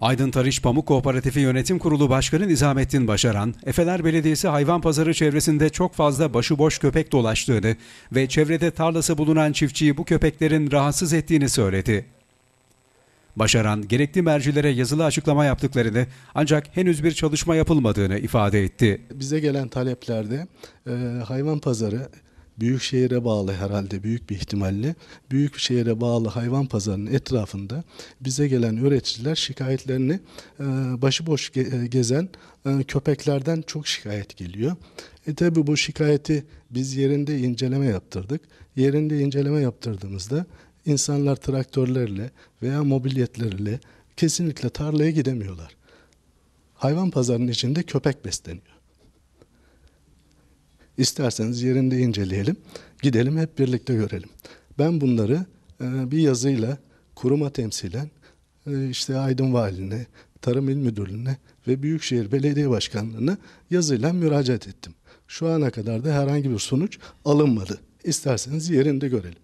Aydın Tarış Pamuk Kooperatifi Yönetim Kurulu Başkanı Nizamettin Başaran, Efeler Belediyesi hayvan pazarı çevresinde çok fazla başıboş köpek dolaştığını ve çevrede tarlası bulunan çiftçiyi bu köpeklerin rahatsız ettiğini söyledi. Başaran, gerekli mercilere yazılı açıklama yaptıklarını ancak henüz bir çalışma yapılmadığını ifade etti. Bize gelen taleplerde e, hayvan pazarı büyük şehire bağlı herhalde büyük bir ihtimalle büyük şehire bağlı hayvan pazarının etrafında bize gelen üreticiler şikayetlerini e, başıboş e, gezen e, köpeklerden çok şikayet geliyor. E tabi bu şikayeti biz yerinde inceleme yaptırdık. Yerinde inceleme yaptırdığımızda insanlar traktörlerle veya mobilyetlerle kesinlikle tarlaya gidemiyorlar. Hayvan pazarının içinde köpek besleniyor. İsterseniz yerinde inceleyelim. Gidelim hep birlikte görelim. Ben bunları e, bir yazıyla kuruma temsilen e, işte Aydın Valine, Tarım İl Müdürlüğü'ne ve Büyükşehir Belediye Başkanlığı'na yazıyla müracaat ettim. Şu ana kadar da herhangi bir sonuç alınmadı. İsterseniz yerinde görelim.